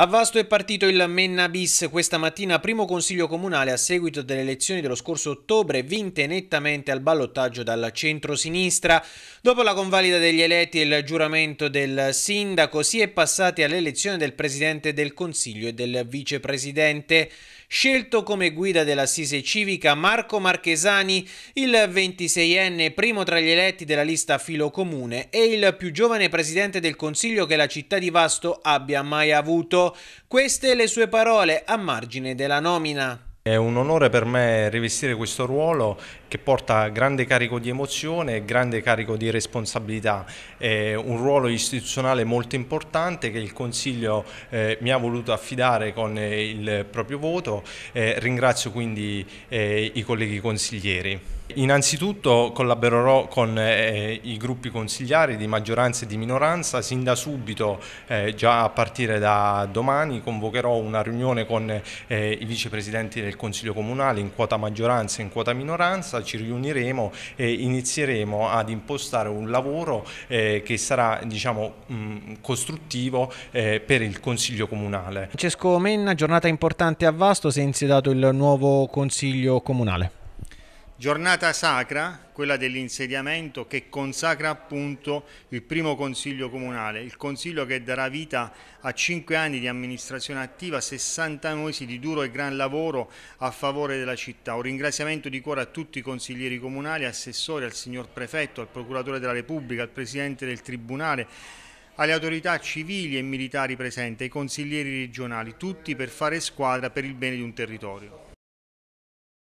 A Vasto è partito il Menna bis questa mattina, primo consiglio comunale a seguito delle elezioni dello scorso ottobre, vinte nettamente al ballottaggio dalla centrosinistra. Dopo la convalida degli eletti e il giuramento del sindaco, si è passati all'elezione del presidente del consiglio e del vicepresidente. Scelto come guida dell'assise civica Marco Marchesani, il 26enne, primo tra gli eletti della lista filo comune, e il più giovane presidente del consiglio che la città di Vasto abbia mai avuto. Queste le sue parole a margine della nomina. È un onore per me rivestire questo ruolo che porta grande carico di emozione e grande carico di responsabilità. È un ruolo istituzionale molto importante che il Consiglio eh, mi ha voluto affidare con eh, il proprio voto. Eh, ringrazio quindi eh, i colleghi consiglieri. Innanzitutto collaborerò con eh, i gruppi consigliari di maggioranza e di minoranza, sin da subito, eh, già a partire da domani, convocherò una riunione con eh, i vicepresidenti del Consiglio Comunale in quota maggioranza e in quota minoranza ci riuniremo e inizieremo ad impostare un lavoro eh, che sarà diciamo, mh, mm, costruttivo eh, per il Consiglio Comunale. Francesco Menna, giornata importante a Vasto, si è insediato il nuovo Consiglio Comunale. Giornata sacra, quella dell'insediamento che consacra appunto il primo consiglio comunale, il consiglio che darà vita a cinque anni di amministrazione attiva, 60 mesi di duro e gran lavoro a favore della città. Un ringraziamento di cuore a tutti i consiglieri comunali, assessori, al signor prefetto, al procuratore della Repubblica, al presidente del Tribunale, alle autorità civili e militari presenti, ai consiglieri regionali, tutti per fare squadra per il bene di un territorio.